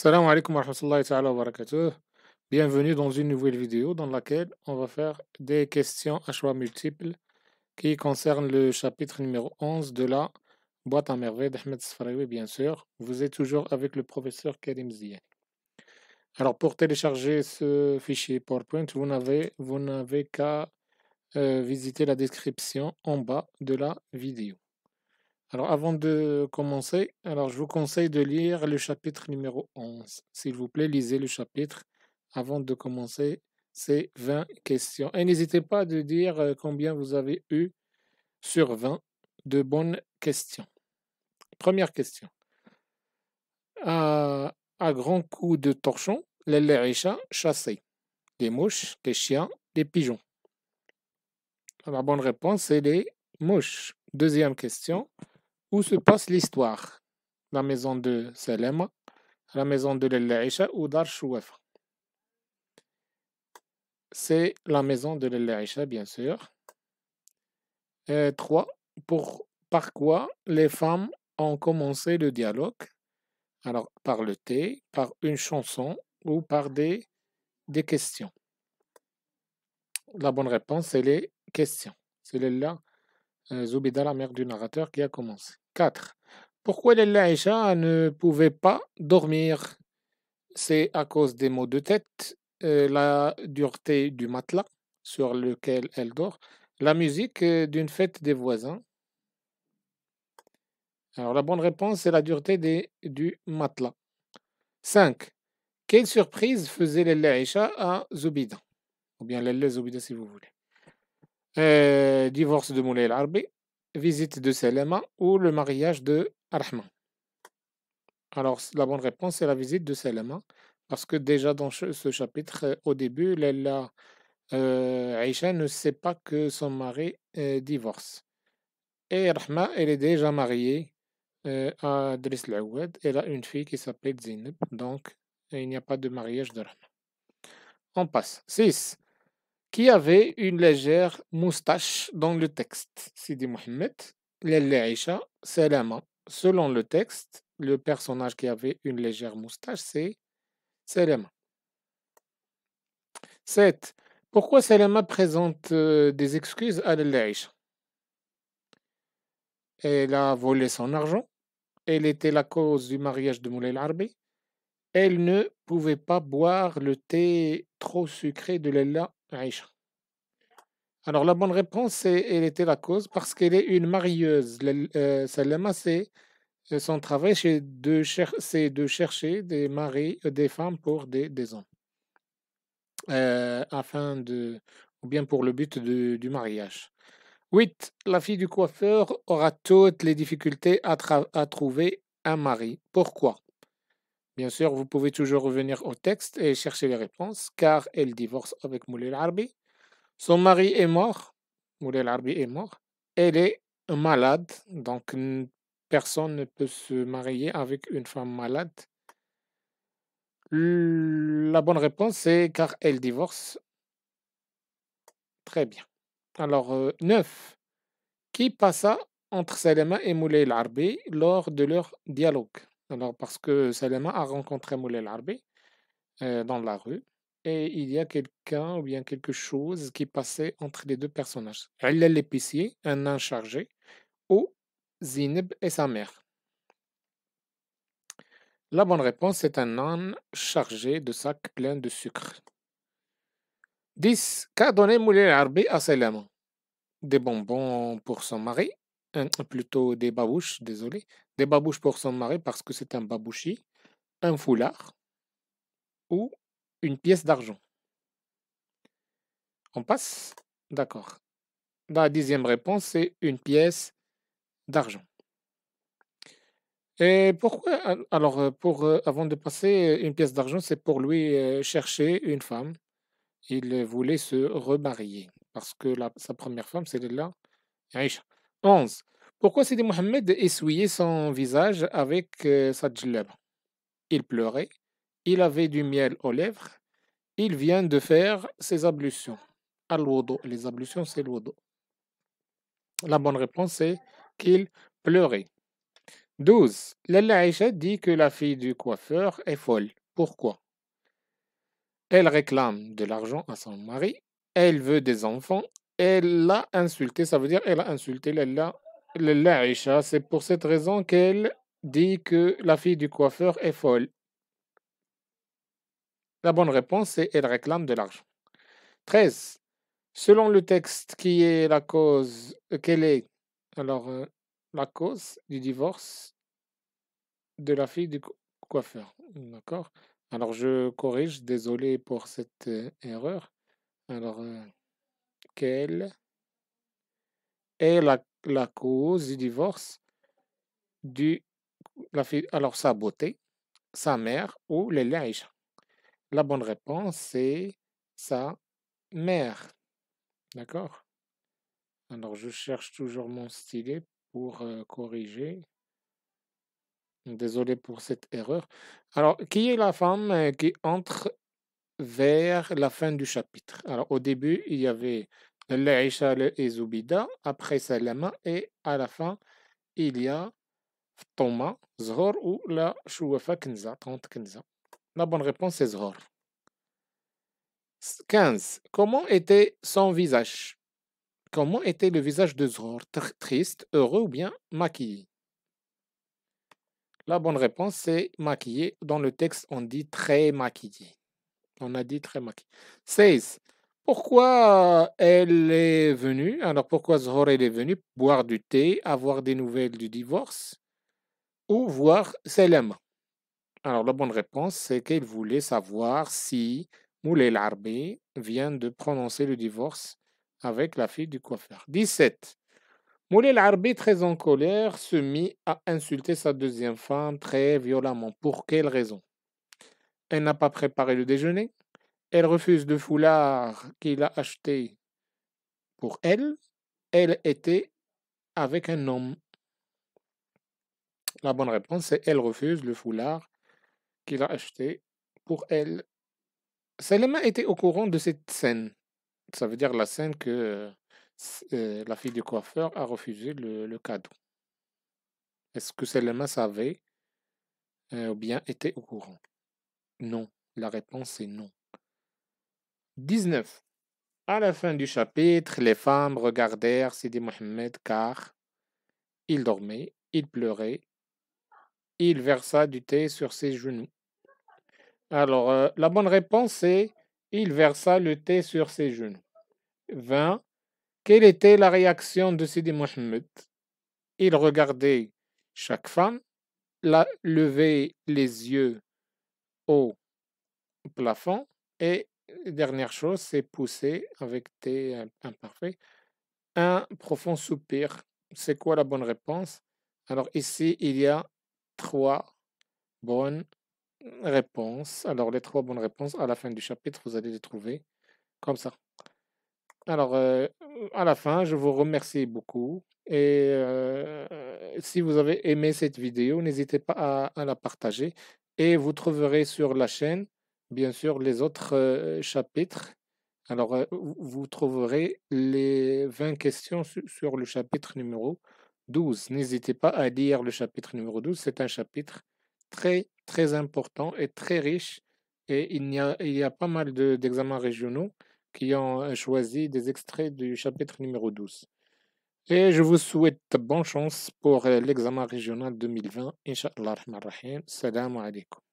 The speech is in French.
Salam alaikum wa rahmatullahi wa barakatuh. Bienvenue dans une nouvelle vidéo dans laquelle on va faire des questions à choix multiples qui concernent le chapitre numéro 11 de la boîte à merveille d'Ahmed Sfaraoui, bien sûr. Vous êtes toujours avec le professeur Karim Ziyan. Alors, pour télécharger ce fichier PowerPoint, vous n'avez, vous n'avez qu'à euh, visiter la description en bas de la vidéo. Alors avant de commencer, alors je vous conseille de lire le chapitre numéro 11. S'il vous plaît, lisez le chapitre avant de commencer ces 20 questions. Et n'hésitez pas de dire euh, combien vous avez eu sur 20 de bonnes questions. Première question. À, à grands coups de torchon, les lérichats chassaient des mouches, des chiens, des pigeons. La bonne réponse c'est les mouches. Deuxième question où se passe l'histoire La maison de Selem, la maison de l'Aïcha ou d'Archouafa. C'est la maison de l'Aïcha, bien sûr. Et trois, pour, par quoi les femmes ont commencé le dialogue Alors, par le thé, par une chanson ou par des, des questions. La bonne réponse, c'est les questions. C'est là euh, Zubida, la mère du narrateur, qui a commencé. 4. Pourquoi Lella Aïcha ne pouvait pas dormir C'est à cause des maux de tête, euh, la dureté du matelas sur lequel elle dort, la musique euh, d'une fête des voisins. Alors la bonne réponse, c'est la dureté des, du matelas. 5. Quelle surprise faisait Lella Aïcha à Zubida, Ou bien Lella Zubida si vous voulez. Euh, divorce de Moulay Al-Arbi, visite de Selema ou le mariage de Rahman Alors, la bonne réponse, c'est la visite de Selema, parce que déjà dans ce chapitre, euh, au début, Lella, euh, Aïcha ne sait pas que son mari divorce. Et Rahma, elle est déjà mariée à Driss laoued, Elle a une fille qui s'appelle Zineb. Donc, il n'y a pas de mariage de Rahma. On passe. 6 qui avait une légère moustache dans le texte. Sidi Mohamed, Lalla Aïcha, Salama. Selon le texte, le personnage qui avait une légère moustache, c'est Salama. 7. Pourquoi Salama présente euh, des excuses à Lalla Elle a volé son argent. Elle était la cause du mariage de Moulay Arbi. Elle ne pouvait pas boire le thé trop sucré de Lella alors la bonne réponse, c'est elle était la cause parce qu'elle est une marieuse. Euh, Salem c'est euh, son travail, c'est de, de, chercher des maris, euh, des femmes pour des, des hommes, afin de, ou bien pour le but du mariage. 8. La fille du coiffeur aura toutes les difficultés à, à trouver un mari. Pourquoi Bien sûr, vous pouvez toujours revenir au texte et chercher les réponses, car elle divorce avec Moulay Arbi. Son mari est mort, Moulay Arbi est mort. Elle est malade, donc personne ne peut se marier avec une femme malade. La bonne réponse est car elle divorce. Très bien. Alors, euh, neuf. 9. Qui passa entre Salema et Moulay Arbi lors de leur dialogue alors, parce que Salama a rencontré Moulay Larbi euh, dans la rue et il y a quelqu'un ou bien quelque chose qui passait entre les deux personnages. Elle est l'épicier, un âne chargé, ou Zineb et sa mère. La bonne réponse est un âne chargé de sacs pleins de sucre. 10. Qu'a donné Moulay Larbi à Salama Des bonbons pour son mari plutôt des babouches, désolé, des babouches pour son mari parce que c'est un babouchi, un foulard ou une pièce d'argent. On passe D'accord. La dixième réponse, c'est une pièce d'argent. Et pourquoi Alors, euh, pour, euh, avant de passer, euh, une pièce d'argent, c'est pour lui chercher une femme. Il voulait se remarier parce que sa première femme, c'est là, Aïcha. 11. Pourquoi Sidi Mohamed essuyait son visage avec euh, sa djellaba Il pleurait, il avait du miel aux lèvres, il vient de faire ses ablutions. al les ablutions c'est l'odo. La bonne réponse est qu'il pleurait. 12. Lalla Aisha dit que la fille du coiffeur est folle. Pourquoi Elle réclame de l'argent à son mari, elle veut des enfants, elle l'a insulté, ça veut dire elle a insulté Lella C'est pour cette raison qu'elle dit que la fille du coiffeur est folle. La bonne réponse, c'est elle réclame de l'argent. 13. Selon le texte, qui est la cause euh, Quelle est alors euh, la cause du divorce de la fille du coiffeur D'accord Alors je corrige, désolé pour cette euh, erreur. Alors. Quelle est la, cause du divorce du, la fille, alors sa beauté, sa mère ou les La bonne réponse, c'est sa mère. D'accord Alors, je cherche toujours mon stylet pour euh, corriger. Désolé pour cette erreur. Alors, qui est la femme euh, qui entre vers la fin du chapitre Alors, au début, il y avait la et après Salama, et à la fin, il y a Thomas, Zhor ou la Chouafa Kenza, La bonne réponse est Zhor. 15. Comment était son visage Comment était le visage de Zhor Triste, heureux ou bien maquillé La bonne réponse c'est maquillé. Dans le texte, on dit très maquillé. On a dit très maquillé. 16. Pourquoi elle est venue Alors pourquoi est venue Boire du thé, avoir des nouvelles du divorce ou voir Selem Alors la bonne réponse, c'est qu'elle voulait savoir si Moulay Larbi vient de prononcer le divorce avec la fille du coiffeur. 17. Moulay Larbi, très en colère, se mit à insulter sa deuxième femme très violemment. Pour quelle raison Elle n'a pas préparé le déjeuner elle refuse le foulard qu'il a acheté pour elle. Elle était avec un homme. La bonne réponse, c'est elle refuse le foulard qu'il a acheté pour elle. Selema était au courant de cette scène. Ça veut dire la scène que euh, la fille du coiffeur a refusé le, cadeau. Est-ce que Selema savait euh, ou bien était au courant Non, la réponse est non. 19. À la fin du chapitre, les femmes regardèrent Sidi Mohammed car il dormait, il pleurait, il versa du thé sur ses genoux. Alors, euh, la bonne réponse est il versa le thé sur ses genoux. 20. Quelle était la réaction de Sidi Mohammed Il regardait chaque femme, la, levait les yeux au plafond et dernière chose, c'est pousser avec tes imparfait un profond soupir. C'est quoi la bonne réponse Alors ici, il y a trois bonnes réponses. Alors les trois bonnes réponses, à la fin du chapitre, vous allez les trouver comme ça. Alors, à la fin, je vous remercie beaucoup. Et si vous avez aimé cette vidéo, n'hésitez pas à la partager. Et vous trouverez sur la chaîne bien sûr les autres chapitres. Alors, vous trouverez les 20 questions sur le chapitre numéro 12. N'hésitez pas à lire le chapitre numéro 12. C'est un chapitre très, très important et très riche. Et il y a, il y a pas mal d'examens régionaux qui ont choisi des extraits du chapitre numéro 12. Et je vous souhaite bonne chance pour l'examen régional 2020. Inch'Allah, Salam alaikum.